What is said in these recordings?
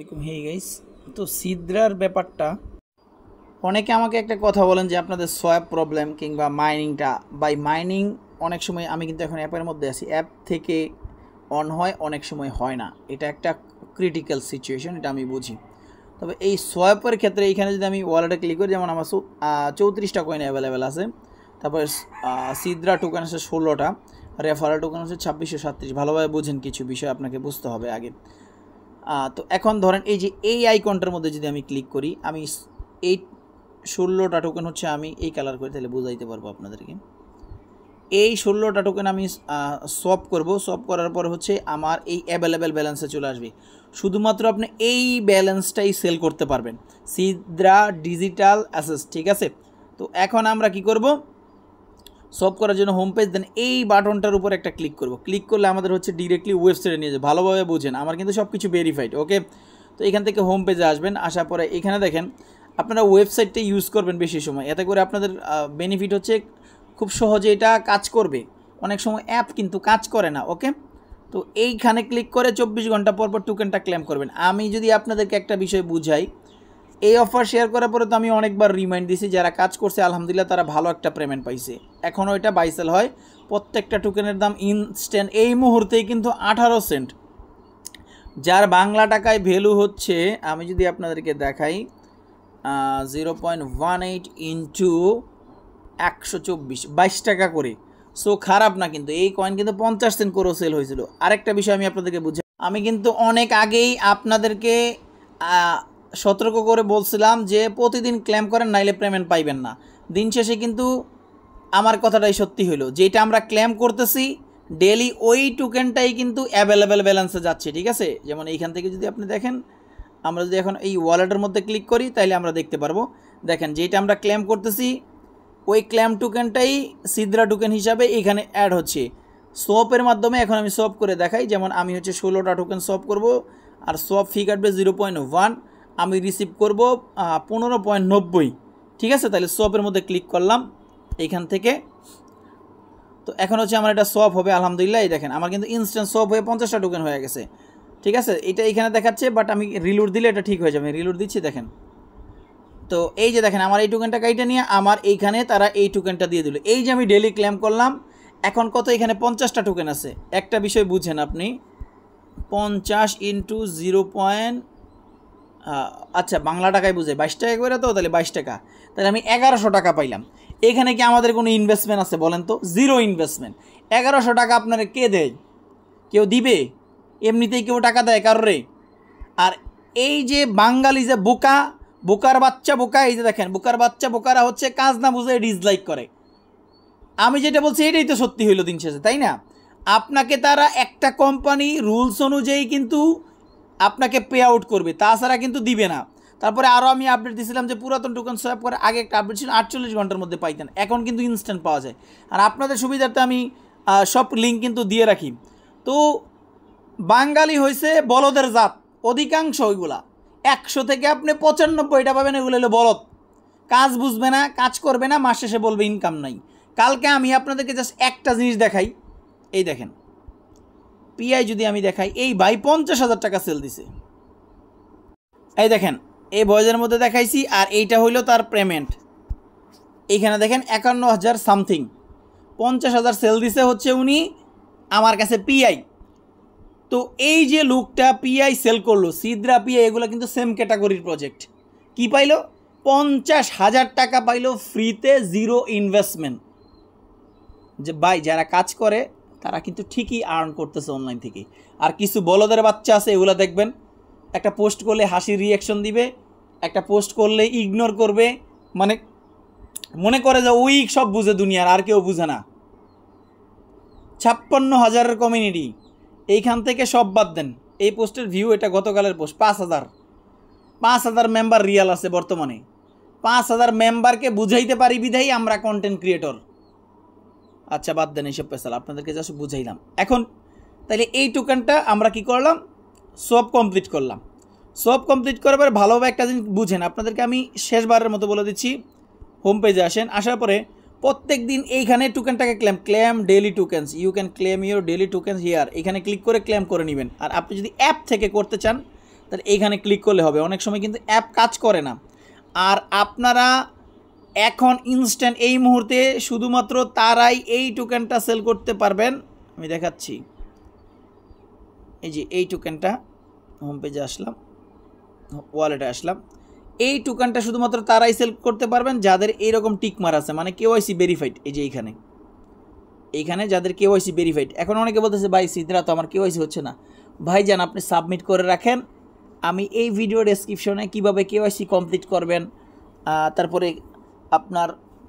দেখুন hey guys তো সিদ্রার ব্যাপারটা অনেকে আমাকে একটা কথা বলেন যে আপনাদের সোয়াব প্রবলেম কিংবা মাইনিংটা বাই মাইনিং অনেক সময় আমি কিন্তু এখন অ্যাপের মধ্যে আছি অ্যাপ থেকে অন হয় অনেক সময় হয় না এটা একটা ক্রিটিক্যাল সিচুয়েশন এটা আমি বুঝি তবে এই সোয়াবের ক্ষেত্রে এইখানে যদি আমি ওয়ালেটে ক্লিক করি যেমন আমার চৌত্রিশটা কয়েন অ্যাভেলেবেল আছে তারপর সিদ্রা টোকেন আছে ষোলোটা রেফারাল টোকেন আছে ছাব্বিশশো সাতত্রিশ ভালোভাবে বুঝেন কিছু বিষয় আপনাকে বুঝতে হবে আগে তো এখন ধরেন এই যে এই আইকনটার মধ্যে যদি আমি ক্লিক করি আমি এই ষোলোটা টোকেন হচ্ছে আমি এই কালার করে তাহলে বোঝাইতে পারবো আপনাদেরকে এই ষোলোটা টোকেন আমি সপ করব সপ করার পর হচ্ছে আমার এই অ্যাভেলেবেল ব্যালেন্সে চলে আসবে শুধুমাত্র আপনি এই ব্যালেন্সটাই সেল করতে পারবেন সিদ্রা ডিজিটাল অ্যাসেস ঠিক আছে তো এখন আমরা কি করব সব করার জন্য হোম পেজ দেন এই বাটনটার উপর একটা ক্লিক করব ক্লিক করলে আমাদের হচ্ছে ডিরেক্টলি ওয়েবসাইটে নিয়ে যাবে ভালোভাবে বুঝেন আমার কিন্তু সব কিছু ভেরিফাইড ওকে তো এখান থেকে হোম পেজে আসবেন আসার পরে এখানে দেখেন আপনারা ওয়েবসাইটটা ইউজ করবেন বেশি সময় এতে করে আপনাদের বেনিফিট হচ্ছে খুব সহজে এটা কাজ করবে অনেক সময় অ্যাপ কিন্তু কাজ করে না ওকে তো এইখানে ক্লিক করে চব্বিশ ঘন্টা পর পর টোকেনটা ক্লেম করবেন আমি যদি আপনাদেরকে একটা বিষয় বুঝাই এই অফার শেয়ার করার পরে তো আমি অনেকবার রিমাইন্ড দিছি যারা কাজ করছে আলহামদুলিল্লাহ তারা ভালো একটা পেমেন্ট পাইছে এখনও এটা বাইসেল হয় প্রত্যেকটা টোকেনের দাম ইনস্ট্যান্ট এই মুহূর্তেই কিন্তু আঠারো সেন্ট যার বাংলা টাকায় ভ্যালু হচ্ছে আমি যদি আপনাদেরকে দেখাই zero point one eight into একশো চব্বিশ বাইশ টাকা করে সো খারাপ না কিন্তু এই কয়েন কিন্তু পঞ্চাশ সেন্ট করেও সেল হয়েছিল আরেকটা বিষয় আমি আপনাদেরকে বুঝি আমি কিন্তু অনেক আগেই আপনাদেরকে সতর্ক করে বলছিলাম যে প্রতিদিন ক্ল্যাম করেন নাইলে পেমেন্ট পাইবেন না দিন শেষে কিন্তু আমার কথাটাই সত্যি হলো যেটা আমরা ক্ল্যাম করতেছি ডেলি ওই টুকেনটাই কিন্তু অ্যাভেলেবেল ব্যালেন্সে যাচ্ছে ঠিক আছে যেমন এইখান থেকে যদি আপনি দেখেন আমরা যদি এখন এই ওয়ালেটের মধ্যে ক্লিক করি তাহলে আমরা দেখতে পারবো দেখেন যেটা আমরা ক্লেম করতেছি ওই ক্ল্যাম টুকেনটাই সিদ্রা টুকেন হিসাবে এখানে অ্যাড হচ্ছে সোপের মাধ্যমে এখন আমি সোপ করে দেখাই যেমন আমি হচ্ছে ষোলোটা টুকেন সোপ করব আর সোপ ফি কাটবে জিরো পয়েন্ট ওয়ান আমি রিসিভ করব পনেরো পয়েন্ট নব্বই ঠিক আছে তাহলে সপের মধ্যে ক্লিক করলাম এইখান থেকে তো এখন হচ্ছে আমার এটা সপ হবে আলহামদুলিল্লাহ এই দেখেন আমার কিন্তু ইনস্ট্যান্ট সপ হয়ে পঞ্চাশটা টোকেন হয়ে গেছে ঠিক আছে এটা এখানে দেখাচ্ছে বাট আমি রিলুট দিলে এটা ঠিক হয়ে যাবে রিলুট দিচ্ছি দেখেন তো এই যে দেখেন আমার এই টোকেনটা কাইটা নিয়ে আমার এইখানে তারা এই টোকেনটা দিয়ে দিল এই যে আমি ডেলি ক্লেম করলাম এখন কত এখানে পঞ্চাশটা টোকেন আছে একটা বিষয় বুঝেন আপনি পঞ্চাশ ইন্টু জিরো পয়েন্ট আচ্ছা বাংলা টাকায় বুঝে বাইশ টাকা করে তো তাহলে বাইশ টাকা তাহলে আমি এগারোশো টাকা পাইলাম এখানে কি আমাদের কোনো ইনভেস্টমেন্ট আছে বলেন তো জিরো ইনভেস্টমেন্ট এগারোশো টাকা আপনারা কে দেয় কেউ দিবে এমনিতেই কেউ টাকা দেয় কারোরে আর এই যে বাঙালি যে বোকা বোকার বাচ্চা বোকা এই যে দেখেন বোকার বাচ্চা বোকারা হচ্ছে কাজ না বুঝে ডিসলাইক করে আমি যেটা বলছি এটাই তো সত্যি হইলো দিন শেষে তাই না আপনাকে তারা একটা কোম্পানি রুলস অনুযায়ী কিন্তু আপনাকে পে আউট করবে তাছাড়া কিন্তু দিবে না তারপরে আরও আমি আপডেট দিয়েছিলাম যে পুরাতন টোকেন সোয়াপ করে আগে একটা আপডেট ছিল আটচল্লিশ ঘন্টার মধ্যে পাইতেন এখন কিন্তু ইনস্ট্যান্ট পাওয়া যায় আর আপনাদের সুবিধার্থে আমি সব লিঙ্ক কিন্তু দিয়ে রাখি তো বাঙালি হয়েছে বলদের জাত অধিকাংশ ওইগুলা একশো থেকে আপনি পঁচানব্বইটা পাবেন এগুলো হলো বলদ কাজ বুঝবে না কাজ করবে না মাস শেষে বলবে ইনকাম নাই কালকে আমি আপনাদেরকে জাস্ট একটা জিনিস দেখাই এই দেখেন পিআই যদি আমি দেখাই এই ভাই পঞ্চাশ হাজার টাকা সেল দিছে এই দেখেন এই বয়সের মধ্যে দেখাইছি আর এইটা হইলো তার পেমেন্ট এইখানে দেখেন একান্ন হাজার সামথিং পঞ্চাশ হাজার সেল দিছে হচ্ছে উনি আমার কাছে পিআই তো এই যে লুকটা পিআই সেল করলো সিদ্রা পিআই এগুলো কিন্তু সেম ক্যাটাগরির প্রজেক্ট কি পাইলো পঞ্চাশ হাজার টাকা পাইলো ফ্রিতে জিরো ইনভেস্টমেন্ট যে ভাই যারা কাজ করে তারা কিন্তু ঠিকই আর্ন করতেছে অনলাইন থেকে আর কিছু বলদের বাচ্চা আছে এগুলো দেখবেন একটা পোস্ট করলে হাসি রিয়াকশন দিবে একটা পোস্ট করলে ইগনোর করবে মানে মনে করে যে ওই সব বুঝে দুনিয়ার আর কেউ বুঝে না ছাপ্পান্ন হাজারের কমিউনিটি এইখান থেকে সব বাদ দেন এই পোস্টের ভিউ এটা গতকালের পোস্ট পাঁচ হাজার পাঁচ হাজার মেম্বার রিয়াল আছে বর্তমানে পাঁচ হাজার মেম্বারকে বুঝাইতে পারি বিধাই আমরা কন্টেন্ট ক্রিয়েটর আচ্ছা বাদ দেন এইসব পেসাল আপনাদেরকে জাস্ট বুঝাইলাম এখন তাহলে এই টোকেনটা আমরা কি করলাম সব কমপ্লিট করলাম সব কমপ্লিট করার পরে ভালোভাবে একটা জিনিস বুঝেন আপনাদেরকে আমি শেষবারের মতো বলে দিচ্ছি হোম পেজে আসেন আসার পরে প্রত্যেক দিন এইখানে টোকেনটাকে claim claim daily tokens you can claim your daily tokens here এখানে ক্লিক করে ক্লেম করে নেবেন আর আপনি যদি অ্যাপ থেকে করতে চান তাহলে এইখানে ক্লিক করলে হবে অনেক সময় কিন্তু অ্যাপ কাজ করে না আর আপনারা এখন ইনস্ট্যান্ট এই মুহূর্তে শুধুমাত্র তারাই এই টোকেনটা সেল করতে পারবেন আমি দেখাচ্ছি এই যে এই টোকেনটা হোম পেজে আসলাম ওয়ালেটে আসলাম এই টোকেনটা শুধুমাত্র তারাই সেল করতে পারবেন যাদের এইরকম টিকমার আছে মানে ওয়াইসি ভেরিফাইড এই যে এইখানে এইখানে যাদের কেওয়াইসি ভেরিফাইড এখন অনেকে বলতেছে ভাই সিদ্ধা তো আমার কেওয়াইসি হচ্ছে না ভাই যান আপনি সাবমিট করে রাখেন আমি এই ভিডিও ডেসক্রিপশনে কিভাবে কেওয়াইসি কমপ্লিট করবেন তারপরে আপনার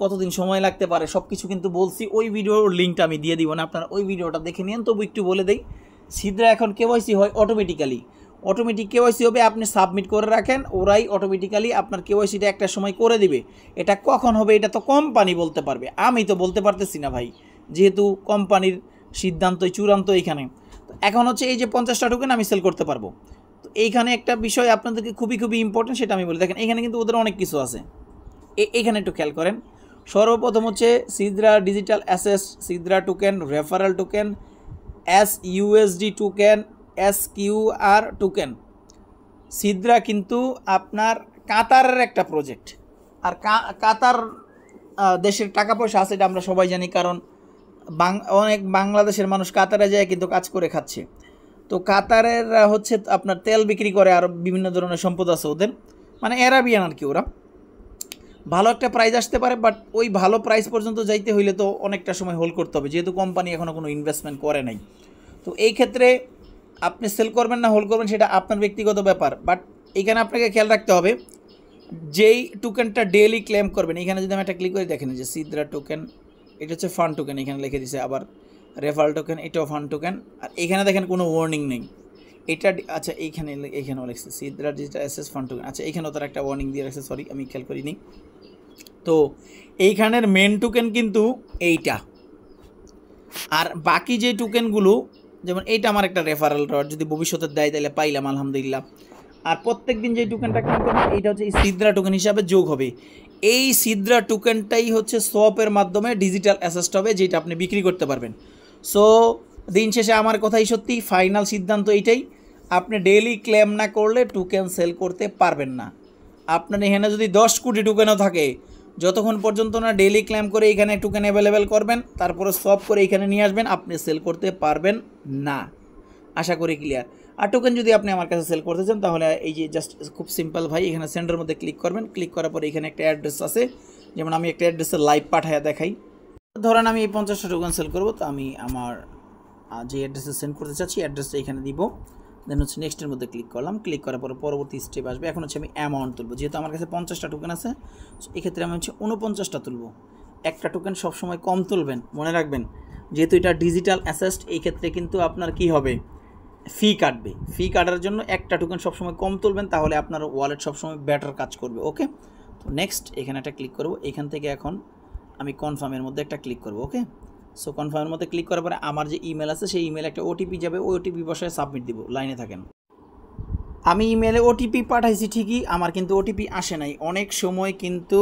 কতদিন সময় লাগতে পারে সব কিছু কিন্তু বলছি ওই ভিডিওর লিঙ্কটা আমি দিয়ে দিব না আপনার ওই ভিডিওটা দেখে নিন তবু একটু বলে দেই সিদ্রা এখন কেওয়াইসি হয় অটোমেটিক্যালি অটোমেটিক কেওয়াইসি হবে আপনি সাবমিট করে রাখেন ওরাই অটোমেটিক্যালি আপনার কেওয়াইসিটা একটা সময় করে দিবে এটা কখন হবে এটা তো কোম্পানি বলতে পারবে আমি তো বলতে পারতেছি না ভাই যেহেতু কোম্পানির সিদ্ধান্তই চূড়ান্ত তো এখন হচ্ছে এই যে পঞ্চাশটা টোকেন আমি সেল করতে পারবো তো এইখানে একটা বিষয় আপনাদেরকে খুবই খুবই ইম্পর্টেন্ট সেটা আমি বলি দেখেন এখানে কিন্তু ওদের অনেক কিছু আছে এখানে একটু খেয়াল করেন সর্বপ্রথম হচ্ছে সিদ্রা ডিজিটাল অ্যাসেস Sidra token referral token S USD token S QR token Sidra কিন্তু আপনার কাতারের একটা প্রজেক্ট আর কাতার দেশের টাকা পয়সা আছে এটা আমরা সবাই জানি কারণ অনেক বাংলাদেশের মানুষ কাতারে যায় কিন্তু কাজ করে খাচ্ছে তো কাতারের হচ্ছে আপনার তেল বিক্রি করে আর বিভিন্ন ধরনের সম্পদ আছে ওদের মানে এরাবিয়ান আর কি ওরা ভালো একটা প্রাইস আসতে পারে বাট ওই ভালো প্রাইস পর্যন্ত যাইতে হইলে তো অনেকটা সময় হোল্ড করতে হবে যেহেতু কোম্পানি এখনও কোনো ইনভেস্টমেন্ট করে নাই তো এই ক্ষেত্রে আপনি সেল করবেন না হোল্ড করবেন সেটা আপনার ব্যক্তিগত ব্যাপার বাট এখানে আপনাকে খেয়াল রাখতে হবে যেই টোকেনটা ডেলি ক্লেম করবেন এখানে যদি আমি একটা ক্লিক করে দেখেন যে সিদ্রা টোকেন এটা হচ্ছে ফান্ড টোকেন এখানে লিখে দিছে আবার রেফাল টোকেন এটাও ফান্ড টোকেন আর এখানে দেখেন কোনো ওয়ার্নিং নেই এটা আচ্ছা এইখানে এইখানেও লিখছে সিদ্রা ডিজিটাল অ্যাসেস ফান্ড টোকেন আচ্ছা এখানেও তার একটা ওয়ার্নিং দিয়ে রাখছে সরি আমি খেয়াল করিনি তো এইখানের মেন টোকেন কিন্তু এইটা আর বাকি যে টোকেনগুলো যেমন এইটা আমার একটা রেফারেল রড যদি ভবিষ্যতে দেয় তাহলে পাইলাম আলহামদুলিল্লাহ আর প্রত্যেক দিন যে টোকেনটা কাম করবেন এইটা হচ্ছে এই সিদ্রা টোকেন হিসাবে যোগ হবে এই সিদ্রা টোকেনটাই হচ্ছে সপের মাধ্যমে ডিজিটাল অ্যাসেস্ট হবে যেটা আপনি বিক্রি করতে পারবেন সো দিন শেষে আমার কথাই সত্যি ফাইনাল সিদ্ধান্ত এইটাই আপনি ডেইলি ক্লেম না করলে টোকেন সেল করতে পারবেন না আপনার এখানে যদি দশ কোটি টোকেনও থাকে যতক্ষণ পর্যন্ত না ডেলি ক্লেম করে এখানে টুকেন অ্যাভেলেবেল করবেন তারপরে সব করে এখানে নিয়ে আসবেন আপনি সেল করতে পারবেন না আশা করি ক্লিয়ার আর টোকেন যদি আপনি আমার কাছে সেল করতে চান তাহলে এই যে জাস্ট খুব সিম্পল ভাই এখানে সেন্ডের মধ্যে ক্লিক করবেন ক্লিক করার পরে এখানে একটা অ্যাড্রেস আছে যেমন আমি একটা অ্যাড্রেসে লাইভ পাঠায় দেখাই ধরেন আমি এই পঞ্চাশটা টোকেন সেল করবো তো আমি আমার যে অ্যাড্রেসে সেন্ড করতে চাচ্ছি অ্যাড্রেসটা এখানে দিব দেন হচ্ছে নেক্সটের মধ্যে ক্লিক করলাম ক্লিক করার পর পরবর্তী স্টেপ আসবে এখন হচ্ছে আমি অ্যামাউন্ট তুলবো যেহেতু আমার কাছে পঞ্চাশটা টোকেন আছে এক্ষেত্রে আমি হচ্ছে উনপঞ্চাশটা তুলবো একটা টোকেন সবসময় কম তুলবেন মনে রাখবেন যেহেতু এটা ডিজিটাল অ্যাসেস্ট এই ক্ষেত্রে কিন্তু আপনার কি হবে ফি কাটবে ফি কাটার জন্য একটা টোকেন সবসময় কম তুলবেন তাহলে আপনার ওয়ালেট সবসময় ব্যাটার কাজ করবে ওকে তো নেক্সট এখানে একটা ক্লিক করব এখান থেকে এখন আমি কনফার্মের মধ্যে একটা ক্লিক করব ওকে সো কনফার্মের মধ্যে ক্লিক করার পরে আমার যে ইমেল আছে সেই ইমেল একটা ওটিপি যাবে ওই ওটিপি বসায় সাবমিট দিব লাইনে থাকেন আমি ইমেলে ওটিপি পাঠাইছি ঠিকই আমার কিন্তু ওটিপি আসে নাই অনেক সময় কিন্তু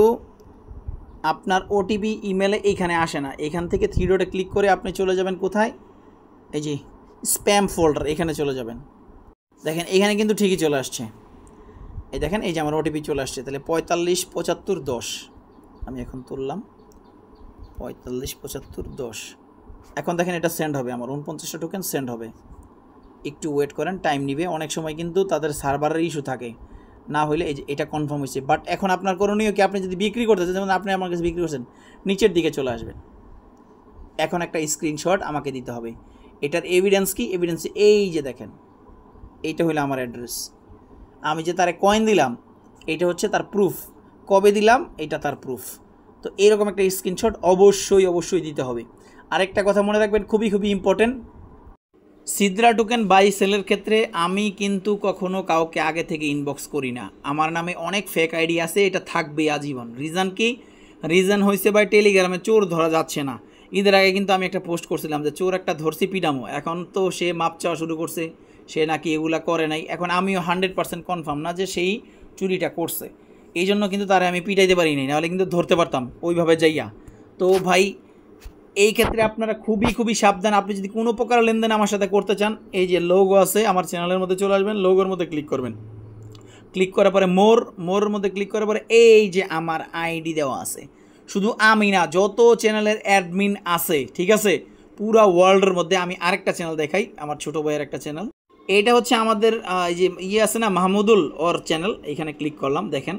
আপনার ওটিপি ইমেলে এইখানে আসে না এখান থেকে থ্রি ডোটে ক্লিক করে আপনি চলে যাবেন কোথায় এই যে স্প্যাম ফোল্ডার এখানে চলে যাবেন দেখেন এখানে কিন্তু ঠিকই চলে আসছে এই দেখেন এই যে আমার ওটিপি চলে আসছে তাহলে পঁয়তাল্লিশ পঁচাত্তর দশ আমি এখন তুললাম পঁয়তাল্লিশ পঁচাত্তর দশ এখন দেখেন এটা সেন্ড হবে আমার উনপঞ্চাশটা টোকেন সেন্ড হবে একটু ওয়েট করেন টাইম নিবে অনেক সময় কিন্তু তাদের সার্ভারের ইস্যু থাকে না হলে এই যে এটা কনফার্ম হয়েছে বাট এখন আপনার করণীয় কি আপনি যদি বিক্রি করতে চান যেমন আপনি আমার কাছে বিক্রি করছেন নিচের দিকে চলে আসবেন এখন একটা স্ক্রিনশট আমাকে দিতে হবে এটার এভিডেন্স কি এভিডেন্স এই যে দেখেন এইটা হলো আমার অ্যাড্রেস আমি যে তারে কয়েন দিলাম এটা হচ্ছে তার প্রুফ কবে দিলাম এটা তার প্রুফ তো এরকম একটা স্ক্রিনশট অবশ্যই অবশ্যই দিতে হবে আরেকটা কথা মনে রাখবেন খুবই খুবই ইম্পর্টেন্ট সিদ্রা টোকেন বাই সেলের ক্ষেত্রে আমি কিন্তু কখনো কাউকে আগে থেকে ইনবক্স করি না আমার নামে অনেক ফেক আইডি আছে এটা থাকবে আজীবন রিজন কি রিজন হয়েছে বাই টেলিগ্রামে চোর ধরা যাচ্ছে না ঈদের আগে কিন্তু আমি একটা পোস্ট করছিলাম যে চোর একটা ধরছি পিডামো এখন তো সে মাপ চাওয়া শুরু করছে সে নাকি এগুলা করে নাই এখন আমিও হান্ড্রেড পার্সেন্ট কনফার্ম না যে সেই চুরিটা করছে এই জন্য কিন্তু তারে আমি পিটাইতে পারি নাই নাহলে কিন্তু ধরতে পারতাম ওইভাবে যাইয়া তো ভাই এই ক্ষেত্রে আপনারা খুবই খুবই সাবধান আপনি যদি কোনো প্রকার লেনদেন আমার সাথে করতে চান এই যে লোগো আছে আমার চ্যানেলের মধ্যে চলে আসবেন লোগোর মধ্যে ক্লিক করবেন ক্লিক করার পরে মোর মোর মধ্যে ক্লিক করার পরে এই যে আমার আইডি দেওয়া আছে শুধু আমি না যত চ্যানেলের অ্যাডমিন আছে ঠিক আছে পুরা ওয়ার্ল্ডের মধ্যে আমি আরেকটা চ্যানেল দেখাই আমার ছোটো ভাইয়ের একটা চ্যানেল এটা হচ্ছে আমাদের এই যে ইয়ে আছে না মাহমুদুল ওর চ্যানেল এখানে ক্লিক করলাম দেখেন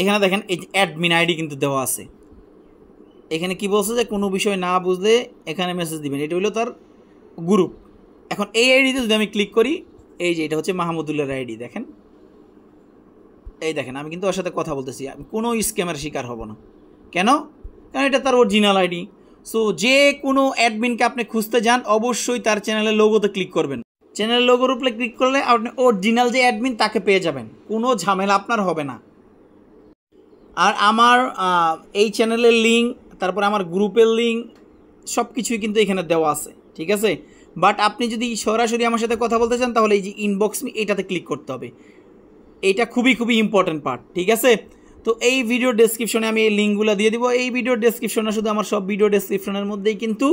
এখানে দেখেন এই অ্যাডমিন আইডি কিন্তু দেওয়া আছে এখানে কি বলছে যে কোনো বিষয় না বুঝলে এখানে মেসেজ দিবেন এটা হলো তার গ্রুপ এখন এই আইডিতে যদি আমি ক্লিক করি এই যে এটা হচ্ছে মাহমুদুল্লাহর আইডি দেখেন এই দেখেন আমি কিন্তু ওর সাথে কথা বলতেছি আমি কোনো স্ক্যামের শিকার হব না কেন কারণ এটা তার অরিজিনাল আইডি সো যে কোনো অ্যাডমিনকে আপনি খুঁজতে যান অবশ্যই তার চ্যানেলের লোগোতে ক্লিক করবেন চ্যানেলের লোগোর উপরে ক্লিক করলে আপনি অরিজিনাল যে অ্যাডমিন তাকে পেয়ে যাবেন কোনো ঝামেলা আপনার হবে না আর আমার এই চ্যানেলের লিঙ্ক তারপর আমার গ্রুপের লিঙ্ক সব কিছুই কিন্তু এখানে দেওয়া আছে ঠিক আছে বাট আপনি যদি সরাসরি আমার সাথে কথা বলতে চান তাহলে এই যে ইনবক্স মি এটাতে ক্লিক করতে হবে এটা খুবই খুবই ইম্পর্ট্যান্ট পার্ট ঠিক আছে তো এই ভিডিও ডেসক্রিপশনে আমি এই লিঙ্কগুলো দিয়ে দিব এই ভিডিও ডেসক্রিপশনে শুধু আমার সব ভিডিও ডেসক্রিপশনের মধ্যেই কিন্তু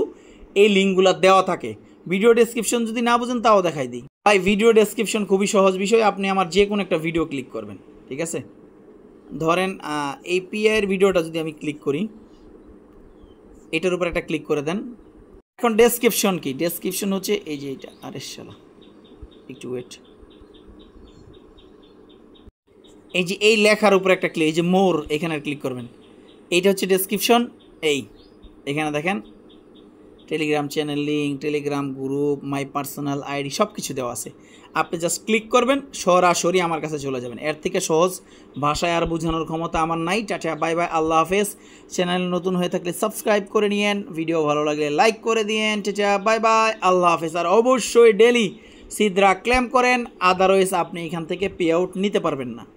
এই লিঙ্কগুলো দেওয়া থাকে ভিডিও ডেসক্রিপশন যদি না বোঝেন তাও দেখাই দিই ভাই ভিডিও ডেসক্রিপশন খুবই সহজ বিষয় আপনি আমার যে কোনো একটা ভিডিও ক্লিক করবেন ঠিক আছে ধরেন এপিআইয়ের ভিডিওটা যদি আমি ক্লিক করি এটার উপর একটা ক্লিক করে দেন এখন ডেসক্রিপশন কি ডেসক্রিপশন হচ্ছে এই যে এইটা আরে শালা একটু ওয়েট এই যে এই লেখার উপর একটা ক্লিক এই যে মোর এখানে ক্লিক করবেন এইটা হচ্ছে ডেসক্রিপশন এই এখানে দেখেন Telegram channel link Telegram group my personal ID সব কিছু দেওয়া আছে আপনি জাস্ট ক্লিক করবেন সরাসরি আমার কাছে চলে যাবেন এর থেকে সহজ ভাষায় আর বোঝানোর ক্ষমতা আমার নাই টাটা বাই বাই আল্লাহ হাফেজ চ্যানেল নতুন হয়ে থাকলে সাবস্ক্রাইব করে নিয়েন ভিডিও ভালো লাগলে লাইক করে দিয়েন টাটা বাই বাই আল্লাহ হাফেজ আর অবশ্যই ডেলি সিদ্রা ক্লেম করেন আদারওয়াইজ আপনি এখান থেকে পে আউট নিতে পারবেন না